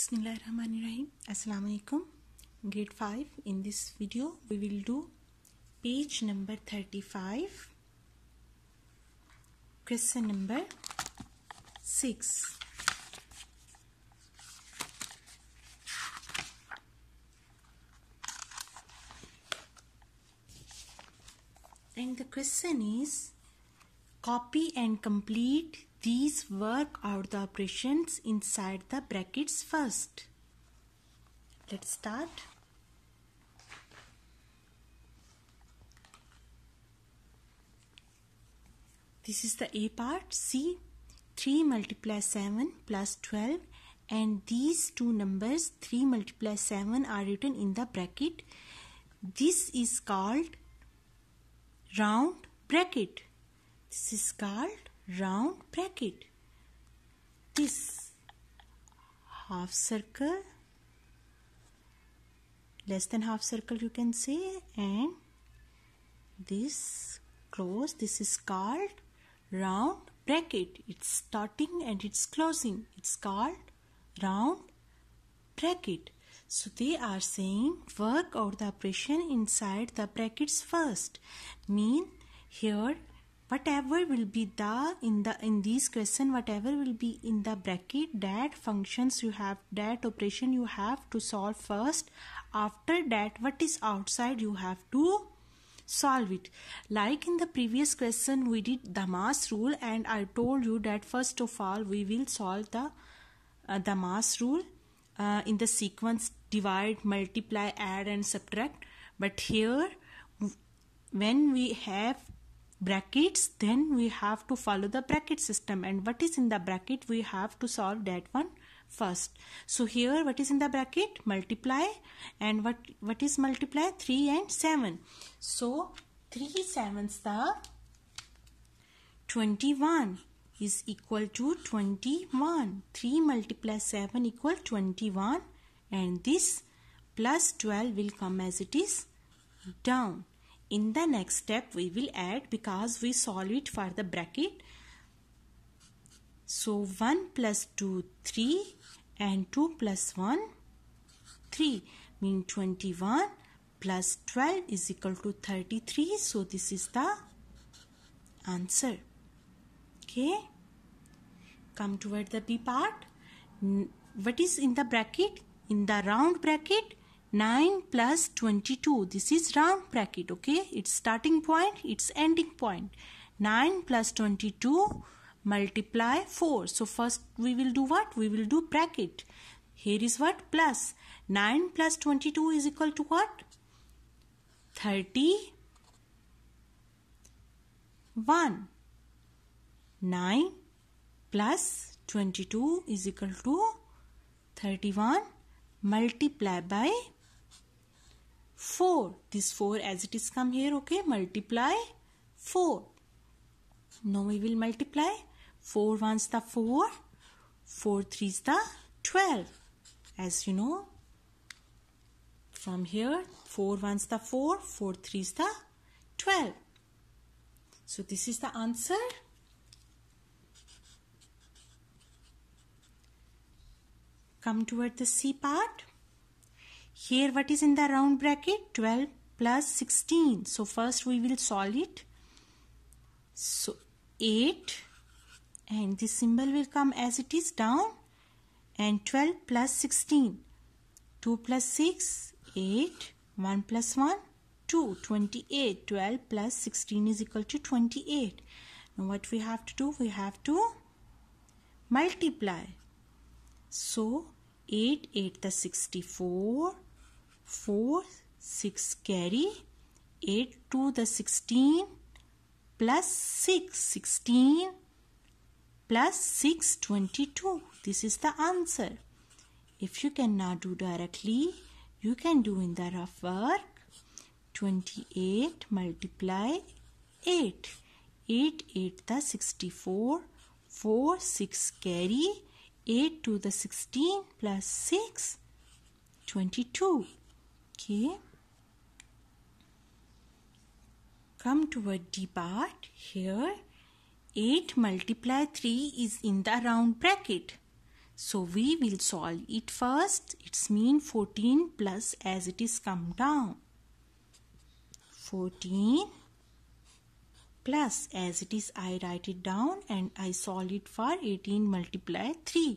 Bismillahirrahmanirrahim. Assalamu alaikum. Grade 5. In this video, we will do page number 35, question number 6. And the question is copy and complete these work out the operations inside the brackets first. Let's start. This is the A part. C 3 multiply 7 plus 12 and these two numbers 3 multiply 7 are written in the bracket. This is called round bracket. This is called round bracket this half circle less than half circle you can say and this close this is called round bracket it's starting and it's closing it's called round bracket so they are saying work out the operation inside the brackets first. Mean here whatever will be the in the in these question whatever will be in the bracket that functions you have that operation you have to solve first after that what is outside you have to solve it like in the previous question we did the mass rule and i told you that first of all we will solve the uh, the mass rule uh, in the sequence divide multiply add and subtract but here when we have brackets then we have to follow the bracket system and what is in the bracket we have to solve that one first so here what is in the bracket multiply and what what is multiply 3 and 7 so 3 7s the 21 is equal to 21 3 multiply 7 equal 21 and this plus 12 will come as it is down in the next step we will add because we solve it for the bracket so 1 plus 2 3 and 2 plus 1 3 mean 21 plus 12 is equal to 33 so this is the answer okay come toward the b part what is in the bracket in the round bracket 9 plus 22 this is round bracket okay it's starting point it's ending point 9 plus 22 multiply 4 so first we will do what we will do bracket here is what plus 9 plus 22 is equal to what 31 9 plus 22 is equal to 31 multiply by 4 this 4 as it is come here okay multiply 4 now we will multiply 4 once the 4 4 is the 12 as you know from here 4 once the 4 4 is the 12 so this is the answer come toward the C part here what is in the round bracket? 12 plus 16. So first we will solve it. So 8 and this symbol will come as it is down and 12 plus 16. 2 plus 6, 8, 1 plus 1, 2, 28. 12 plus 16 is equal to 28. Now what we have to do? We have to multiply. So 8, 8 the 64 4, 6 carry, 8 to the 16 plus 6, 16 plus 6, 22. This is the answer. If you cannot do directly, you can do in the rough work. 28 multiply 8. 8, 8 the 64, 4, 6 carry, 8 to the 16 plus 6, 22 okay come to the part here 8 multiply 3 is in the round bracket so we will solve it first it's mean 14 plus as it is come down 14 plus as it is I write it down and I solve it for 18 multiply 3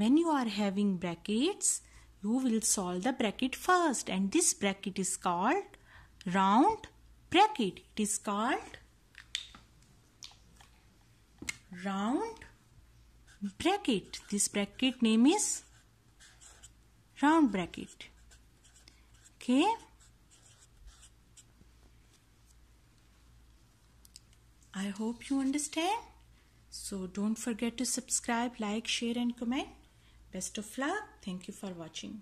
when you are having brackets, you will solve the bracket first and this bracket is called round bracket. It is called round bracket. This bracket name is round bracket. Okay. I hope you understand. So don't forget to subscribe, like, share and comment. Best of luck. Thank you for watching.